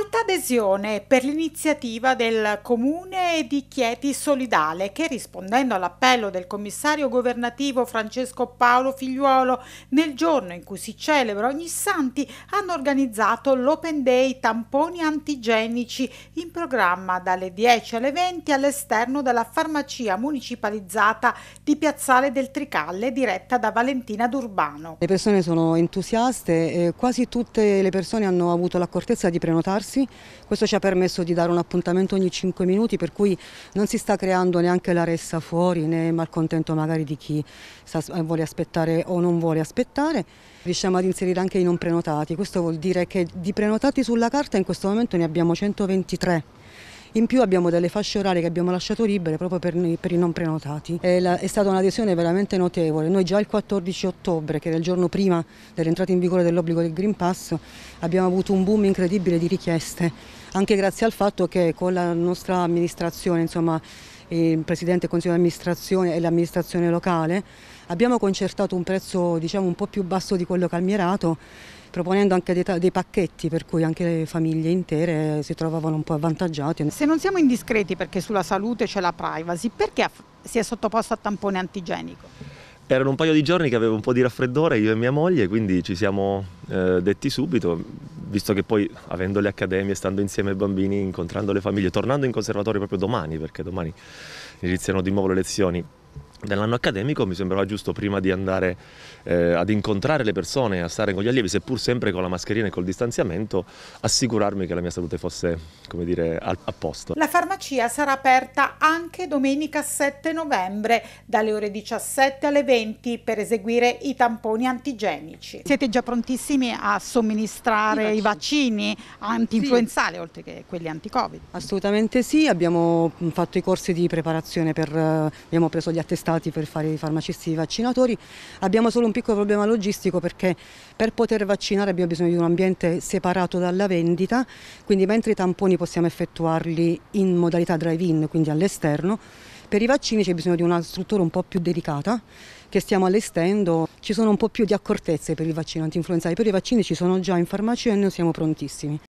Alta adesione per l'iniziativa del Comune di Chieti Solidale che rispondendo all'appello del commissario governativo Francesco Paolo Figliuolo nel giorno in cui si celebra ogni santi hanno organizzato l'Open Day tamponi antigenici in programma dalle 10 alle 20 all'esterno della farmacia municipalizzata di Piazzale del Tricalle diretta da Valentina D'Urbano. Le persone sono entusiaste, eh, quasi tutte le persone hanno avuto l'accortezza di prenotarsi corsi, questo ci ha permesso di dare un appuntamento ogni 5 minuti per cui non si sta creando neanche la ressa fuori né malcontento magari di chi sta, vuole aspettare o non vuole aspettare. Riusciamo ad inserire anche i non prenotati, questo vuol dire che di prenotati sulla carta in questo momento ne abbiamo 123 in più abbiamo delle fasce orarie che abbiamo lasciato libere proprio per, per i non prenotati. È, la, è stata un'adesione veramente notevole. Noi già il 14 ottobre, che era il giorno prima dell'entrata in vigore dell'obbligo del Green Pass, abbiamo avuto un boom incredibile di richieste, anche grazie al fatto che con la nostra amministrazione, insomma, il Presidente del Consiglio di Amministrazione e l'amministrazione locale, abbiamo concertato un prezzo diciamo, un po' più basso di quello calmierato, proponendo anche dei, dei, pacchetti per cui anche le famiglie intere si trovavano un po' avvantaggiate. Se non siamo indiscreti perché sulla salute c'è la privacy, perché si è sottoposto a tampone antigenico? Erano un paio di giorni che avevo un po' di raffreddore io e mia moglie, quindi ci siamo eh, detti subito, visto che poi avendo le accademie, stando insieme ai bambini, incontrando le famiglie, tornando in conservatorio proprio domani, perché domani iniziano di nuovo le lezioni, dell'anno accademico mi sembrava giusto prima di andare eh, ad incontrare le persone, a stare con gli allievi, seppur sempre con la mascherina e col distanziamento, assicurarmi che la mia salute fosse dire, a, a, posto. La farmacia sarà aperta anche domenica 7 novembre dalle ore 17 alle 20 per eseguire i tamponi antigenici. Siete già prontissimi a somministrare i vaccini, vaccini anti-influenzali sì. oltre che quelli anti-covid? Assolutamente sì, abbiamo mm, fatto i corsi di preparazione, per, eh, abbiamo preso gli attestati stati per fare i farmacisti vaccinatori. Abbiamo solo un piccolo problema logistico perché per poter vaccinare abbiamo bisogno di un ambiente separato dalla vendita, quindi mentre i tamponi possiamo effettuarli in modalità drive-in, quindi all'esterno, per i vaccini c'è bisogno di una struttura un po' più delicata che stiamo allestendo, ci sono un po' più di accortezze per il vaccino antinfluenzale, per i vaccini ci sono già in farmacia e noi siamo prontissimi.